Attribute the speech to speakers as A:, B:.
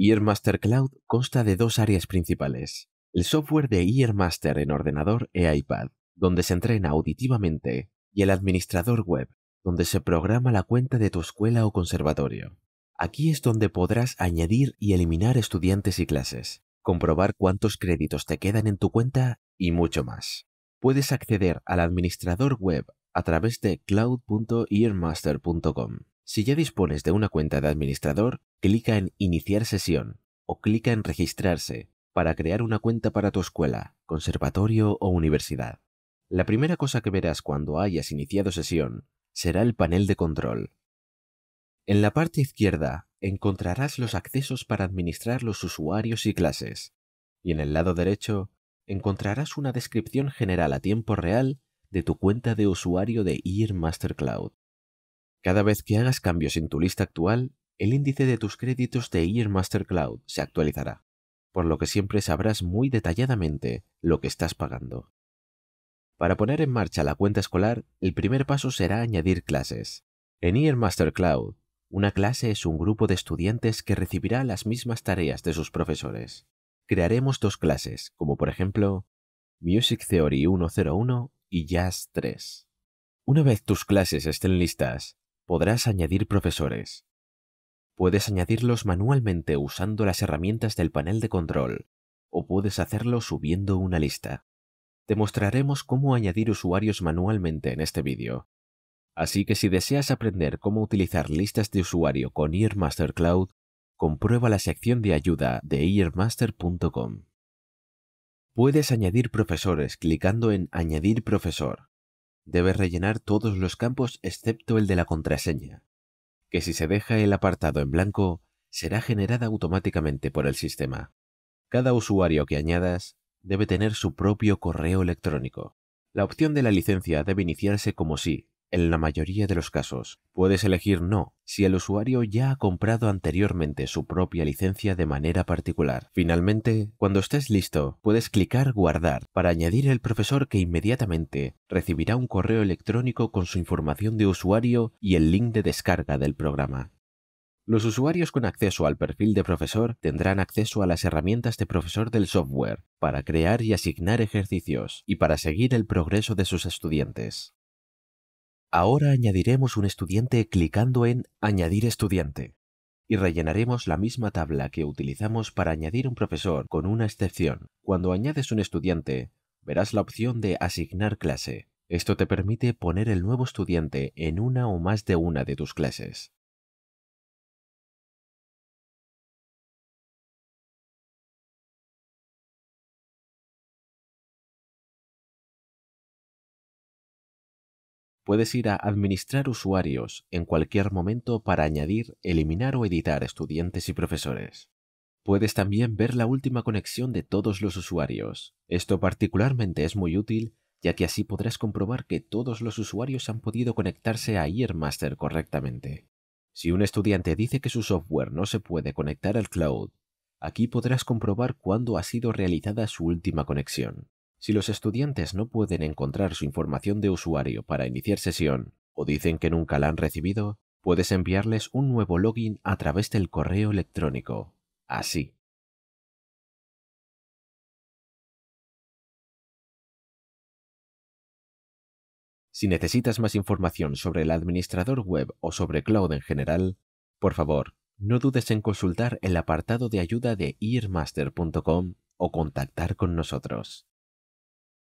A: EarMaster Cloud consta de dos áreas principales. El software de EarMaster en ordenador e iPad, donde se entrena auditivamente, y el administrador web, donde se programa la cuenta de tu escuela o conservatorio. Aquí es donde podrás añadir y eliminar estudiantes y clases, comprobar cuántos créditos te quedan en tu cuenta y mucho más. Puedes acceder al administrador web a través de cloud.earmaster.com. Si ya dispones de una cuenta de administrador, Clica en Iniciar sesión o clica en Registrarse para crear una cuenta para tu escuela, conservatorio o universidad. La primera cosa que verás cuando hayas iniciado sesión será el panel de control. En la parte izquierda encontrarás los accesos para administrar los usuarios y clases, y en el lado derecho encontrarás una descripción general a tiempo real de tu cuenta de usuario de Ear Master Cloud. Cada vez que hagas cambios en tu lista actual, el índice de tus créditos de Earmaster Cloud se actualizará, por lo que siempre sabrás muy detalladamente lo que estás pagando. Para poner en marcha la cuenta escolar, el primer paso será añadir clases. En Earmaster Cloud, una clase es un grupo de estudiantes que recibirá las mismas tareas de sus profesores. Crearemos dos clases, como por ejemplo Music Theory 101 y Jazz 3. Una vez tus clases estén listas, podrás añadir profesores. Puedes añadirlos manualmente usando las herramientas del panel de control, o puedes hacerlo subiendo una lista. Te mostraremos cómo añadir usuarios manualmente en este vídeo. Así que si deseas aprender cómo utilizar listas de usuario con Earmaster Cloud, comprueba la sección de ayuda de earmaster.com. Puedes añadir profesores clicando en Añadir profesor. Debes rellenar todos los campos excepto el de la contraseña que si se deja el apartado en blanco, será generada automáticamente por el sistema. Cada usuario que añadas debe tener su propio correo electrónico. La opción de la licencia debe iniciarse como sí. En la mayoría de los casos, puedes elegir no si el usuario ya ha comprado anteriormente su propia licencia de manera particular. Finalmente, cuando estés listo, puedes clicar Guardar para añadir el profesor que inmediatamente recibirá un correo electrónico con su información de usuario y el link de descarga del programa. Los usuarios con acceso al perfil de profesor tendrán acceso a las herramientas de profesor del software para crear y asignar ejercicios y para seguir el progreso de sus estudiantes. Ahora añadiremos un estudiante clicando en Añadir estudiante y rellenaremos la misma tabla que utilizamos para añadir un profesor con una excepción. Cuando añades un estudiante, verás la opción de Asignar clase. Esto te permite poner el nuevo estudiante en una o más de una de tus clases. puedes ir a Administrar usuarios en cualquier momento para añadir, eliminar o editar estudiantes y profesores. Puedes también ver la última conexión de todos los usuarios. Esto particularmente es muy útil ya que así podrás comprobar que todos los usuarios han podido conectarse a Earmaster correctamente. Si un estudiante dice que su software no se puede conectar al cloud, aquí podrás comprobar cuándo ha sido realizada su última conexión. Si los estudiantes no pueden encontrar su información de usuario para iniciar sesión o dicen que nunca la han recibido, puedes enviarles un nuevo login a través del correo electrónico. Así. Si necesitas más información sobre el administrador web o sobre cloud en general, por favor, no dudes en consultar el apartado de ayuda de earmaster.com o contactar con nosotros.